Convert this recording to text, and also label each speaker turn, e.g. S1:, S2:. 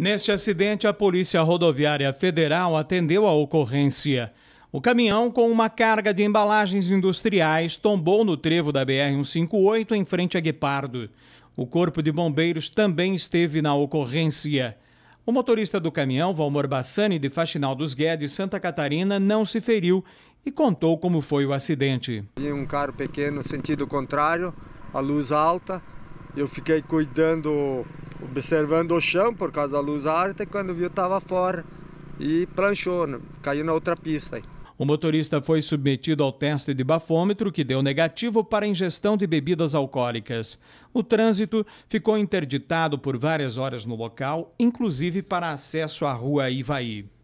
S1: Neste acidente, a Polícia Rodoviária Federal atendeu a ocorrência. O caminhão com uma carga de embalagens industriais tombou no trevo da BR-158 em frente a Guepardo. O Corpo de Bombeiros também esteve na ocorrência. O motorista do caminhão, Valmor Bassani, de Faxinal dos Guedes, Santa Catarina, não se feriu e contou como foi o acidente.
S2: Tinha um carro pequeno, sentido contrário, a luz alta. Eu fiquei cuidando observando o chão por causa da luz alta e quando viu estava fora e planchou, né? caiu na outra pista.
S1: O motorista foi submetido ao teste de bafômetro que deu negativo para ingestão de bebidas alcoólicas. O trânsito ficou interditado por várias horas no local, inclusive para acesso à rua Ivaí.